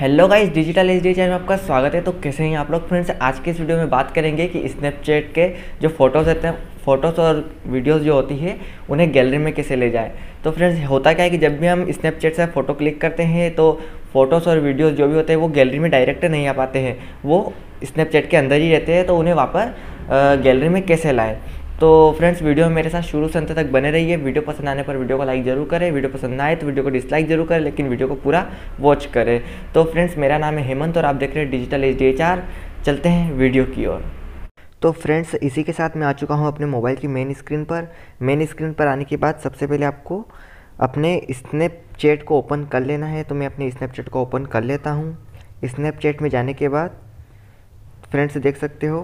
hello guys digital H D channel में आपका स्वागत है तो कैसे हैं आप लोग फ्रेंड्स आज के इस वीडियो में बात करेंगे कि स्नैपचैट के जो फोटोज़ रहते हैं फ़ोटोज़ और वीडियोज़ जो होती है उन्हें गैलरी में कैसे ले जाए तो फ्रेंड्स होता क्या है कि जब भी हम स्नैपचैट से फ़ोटो क्लिक करते हैं तो फ़ोटोज़ और वीडियोज़ जो भी होते हैं वो गैलरी में डायरेक्ट नहीं आ पाते हैं वो स्नैपचैट के अंदर ही रहते हैं तो उन्हें वापस गैलरी में कैसे लाएँ तो फ्रेंड्स वीडियो मेरे साथ शुरू से अंत तक बने रहिए वीडियो पसंद आने पर वीडियो को लाइक जरूर करें वीडियो पसंद ना आए तो वीडियो को डिसलाइक जरूर करें लेकिन वीडियो को पूरा वॉच करें तो फ्रेंड्स मेरा नाम है हेमंत और आप देख रहे हैं डिजिटल एच चलते हैं वीडियो की ओर तो फ्रेंड्स इसी के साथ मैं आ चुका हूँ अपने मोबाइल की मेन स्क्रीन पर मेन स्क्रीन पर आने के बाद सबसे पहले आपको अपने स्नैपचैट को ओपन कर लेना है तो मैं अपने स्नैपचैट को ओपन कर लेता हूँ स्नैपचैट में जाने के बाद फ्रेंड्स देख सकते हो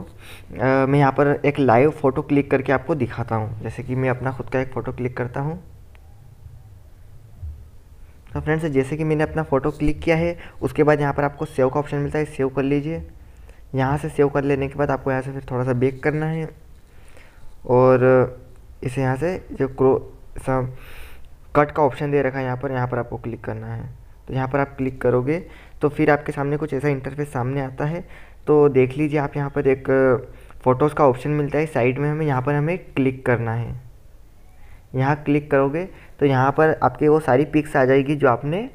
आ, मैं यहाँ पर एक लाइव फ़ोटो क्लिक करके आपको दिखाता हूँ जैसे कि मैं अपना खुद का एक फ़ोटो क्लिक करता हूँ तो फ्रेंड्स जैसे कि मैंने अपना फ़ोटो क्लिक किया है उसके बाद यहाँ पर आपको सेव का ऑप्शन मिलता है सेव कर लीजिए यहाँ से सेव कर लेने के बाद आपको यहाँ से फिर थोड़ा सा बेक करना है और इसे यहाँ से जो क्रो सा कट का ऑप्शन दे रखा है यहाँ पर यहाँ पर आपको क्लिक करना है तो यहाँ पर आप क्लिक करोगे तो फिर आपके सामने कुछ ऐसा इंटरफेस सामने आता है तो देख लीजिए आप यहाँ पर एक फ़ोटोज़ का ऑप्शन मिलता है साइड में हमें यहाँ पर हमें क्लिक करना है यहाँ क्लिक करोगे तो यहाँ पर आपके वो सारी पिक्स आ जाएगी जो आपने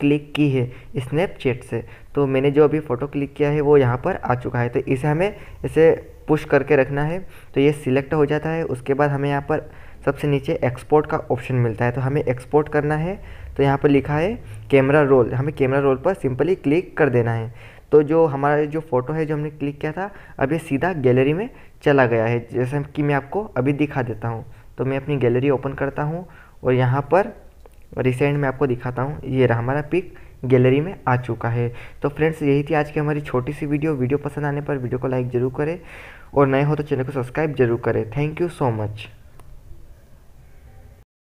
क्लिक की है स्नैपचैट से तो मैंने जो अभी फ़ोटो क्लिक किया है वो यहाँ पर आ चुका है तो इसे हमें इसे पुश करके रखना है तो ये सिलेक्ट हो जाता है उसके बाद हमें यहाँ पर सबसे नीचे एक्सपोर्ट का ऑप्शन मिलता है तो हमें एक्सपोर्ट करना है तो यहाँ पर लिखा है कैमरा रोल हमें कैमरा रोल पर सिंपली क्लिक कर देना है तो जो हमारा जो फ़ोटो है जो हमने क्लिक किया था अब ये सीधा गैलरी में चला गया है जैसे कि मैं आपको अभी दिखा देता हूँ तो मैं अपनी गैलरी ओपन करता हूँ और यहाँ पर रिसेंट में आपको दिखाता हूँ ये रहा हमारा पिक गैलरी में आ चुका है तो फ्रेंड्स यही थी आज की हमारी छोटी सी वीडियो वीडियो पसंद आने पर वीडियो को लाइक ज़रूर करें और नए हो तो चैनल को सब्सक्राइब जरूर करें थैंक यू सो मच